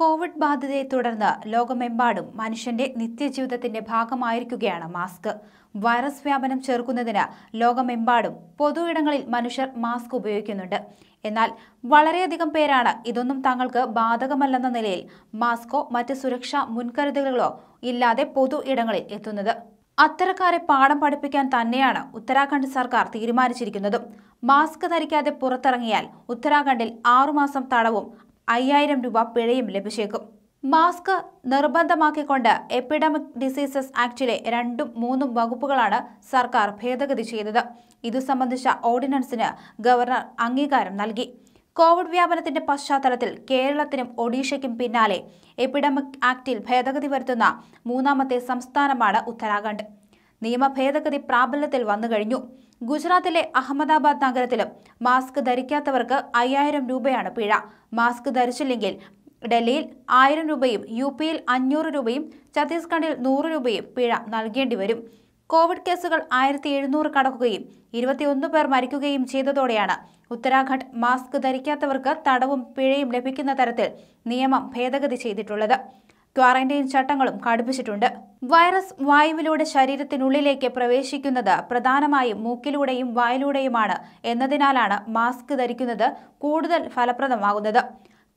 Covid ബാധിതയെ തുടർന്ന് ലോകമെമ്പാടും മനുഷ്യന്റെ നിത്യജീവിതത്തിന്റെ ഭാഗമായിരിക്കുകയാണ് മാസ്ക് വൈറസ് വ്യാപനം ചെറുക്കുന്നതിന് ലോകമെമ്പാടും പൊതു ഇടങ്ങളിൽ മനുഷ്യർ മാസ്ക് ഉപയോഗിക്കുന്നുണ്ട് എന്നാൽ വളരെയധികം പേരാണ് ഇതൊന്നും തങ്ങൾക്ക് ബാധകമല്ലെന്ന നിലയിൽ മാസ്കോ മറ്റ് സുരക്ഷാ മുൻകരുതലുകളോ ഇല്ലാതെ പൊതു ഇടങ്ങളിൽ എത്തുന്നത് അത്തരക്കാരെ പാഠം പഠിപ്പിക്കാൻ തന്നെയാണ് ഉത്തരാഖണ്ഡ് സർക്കാർ തീരുമാനിച്ചിരിക്കുന്നതും മാസ്ക് ധരിക്കാതെ പുറത്തിറങ്ങിയാൽ ഉത്തരാഖണ്ഡിൽ ആറുമാസം തടവും അയ്യായിരം രൂപ പിഴയും ലഭിച്ചേക്കും മാസ്ക് നിർബന്ധമാക്കിക്കൊണ്ട് എപ്പിഡമിക് ഡിസീസസ് ആക്ടിലെ രണ്ടും മൂന്നും വകുപ്പുകളാണ് സർക്കാർ ഭേദഗതി ചെയ്തത് ഇതു സംബന്ധിച്ച ഓർഡിനൻസിന് ഗവർണർ അംഗീകാരം നൽകി കോവിഡ് വ്യാപനത്തിന്റെ പശ്ചാത്തലത്തിൽ കേരളത്തിനും ഒഡീഷയ്ക്കും പിന്നാലെ എപ്പിഡമിക് ആക്ടിൽ ഭേദഗതി വരുത്തുന്ന മൂന്നാമത്തെ സംസ്ഥാനമാണ് ഉത്തരാഖണ്ഡ് നിയമ ഭേദഗതി പ്രാബല്യത്തിൽ വന്നു കഴിഞ്ഞു ഗുജറാത്തിലെ അഹമ്മദാബാദ് നഗരത്തിലും മാസ്ക് ധരിക്കാത്തവർക്ക് അയ്യായിരം രൂപയാണ് പിഴ മാസ്ക് ധരിച്ചില്ലെങ്കിൽ ഡൽഹിയിൽ ആയിരം രൂപയും യു പിയിൽ അഞ്ഞൂറ് രൂപയും ഛത്തീസ്ഗഡിൽ നൂറ് രൂപയും പിഴ നൽകേണ്ടി വരും കോവിഡ് കേസുകൾ ആയിരത്തി എഴുന്നൂറ് കടക്കുകയും ഇരുപത്തിയൊന്ന് പേർ മരിക്കുകയും ചെയ്തതോടെയാണ് ഉത്തരാഖണ്ഡ് മാസ്ക് ധരിക്കാത്തവർക്ക് തടവും പിഴയും ലഭിക്കുന്ന തരത്തിൽ നിയമം ഭേദഗതി ചെയ്തിട്ടുള്ളത് ക്വാറന്റൈൻ ചട്ടങ്ങളും കടുപ്പിച്ചിട്ടുണ്ട് വൈറസ് വായുവിലൂടെ ശരീരത്തിനുള്ളിലേക്ക് പ്രവേശിക്കുന്നത് പ്രധാനമായും മൂക്കിലൂടെയും വായിലൂടെയുമാണ് എന്നതിനാലാണ് മാസ്ക് ധരിക്കുന്നത് കൂടുതൽ ഫലപ്രദമാകുന്നത്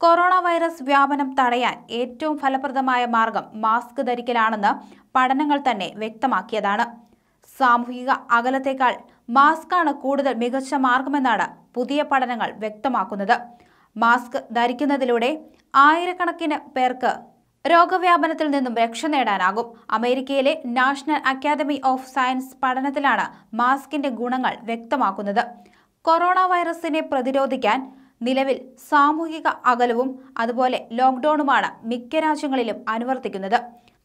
കൊറോണ വൈറസ് വ്യാപനം തടയാൻ ഏറ്റവും ഫലപ്രദമായ മാർഗം മാസ്ക് ധരിക്കലാണെന്ന് പഠനങ്ങൾ തന്നെ വ്യക്തമാക്കിയതാണ് സാമൂഹിക അകലത്തേക്കാൾ മാസ്കാണ് കൂടുതൽ മികച്ച മാർഗമെന്നാണ് പുതിയ പഠനങ്ങൾ വ്യക്തമാക്കുന്നത് മാസ്ക് ധരിക്കുന്നതിലൂടെ ആയിരക്കണക്കിന് പേർക്ക് രോഗവ്യാപനത്തിൽ നിന്നും രക്ഷ നേടാനാകും അമേരിക്കയിലെ നാഷണൽ അക്കാദമി ഓഫ് സയൻസ് പഠനത്തിലാണ് മാസ്കിന്റെ ഗുണങ്ങൾ വ്യക്തമാക്കുന്നത് കൊറോണ വൈറസിനെ പ്രതിരോധിക്കാൻ നിലവിൽ സാമൂഹിക അകലവും അതുപോലെ ലോക്ക്ഡൌണുമാണ് മിക്ക രാജ്യങ്ങളിലും അനുവർത്തിക്കുന്നത്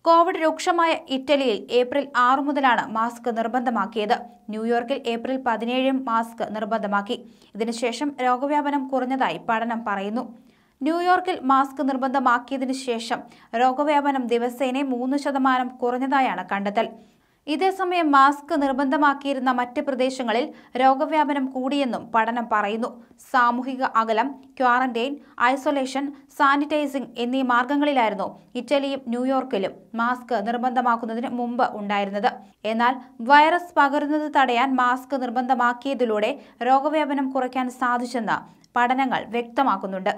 കോവിഡ് രൂക്ഷമായ ഇറ്റലിയിൽ ഏപ്രിൽ ആറ് മുതലാണ് മാസ്ക് നിർബന്ധമാക്കിയത് ന്യൂയോർക്കിൽ ഏപ്രിൽ പതിനേഴും മാസ്ക് നിർബന്ധമാക്കി ഇതിനുശേഷം രോഗവ്യാപനം കുറഞ്ഞതായി പഠനം പറയുന്നു ന്യൂയോർക്കിൽ മാസ്ക് നിർബന്ധമാക്കിയതിനു ശേഷം രോഗവ്യാപനം ദിവസേന മൂന്ന് ശതമാനം കുറഞ്ഞതായാണ് കണ്ടെത്തൽ ഇതേസമയം മാസ്ക് നിർബന്ധമാക്കിയിരുന്ന മറ്റ് പ്രദേശങ്ങളിൽ രോഗവ്യാപനം കൂടിയെന്നും പഠനം പറയുന്നു സാമൂഹിക അകലം ക്വാറന്റൈൻ ഐസൊലേഷൻ സാനിറ്റൈസിംഗ് എന്നീ മാർഗങ്ങളിലായിരുന്നു ഇറ്റലിയും ന്യൂയോർക്കിലും മാസ്ക് നിർബന്ധമാക്കുന്നതിന് മുമ്പ് ഉണ്ടായിരുന്നത് എന്നാൽ വൈറസ് പകരുന്നത് തടയാൻ മാസ്ക് നിർബന്ധമാക്കിയതിലൂടെ രോഗവ്യാപനം കുറയ്ക്കാൻ സാധിച്ചെന്ന് പഠനങ്ങൾ വ്യക്തമാക്കുന്നുണ്ട്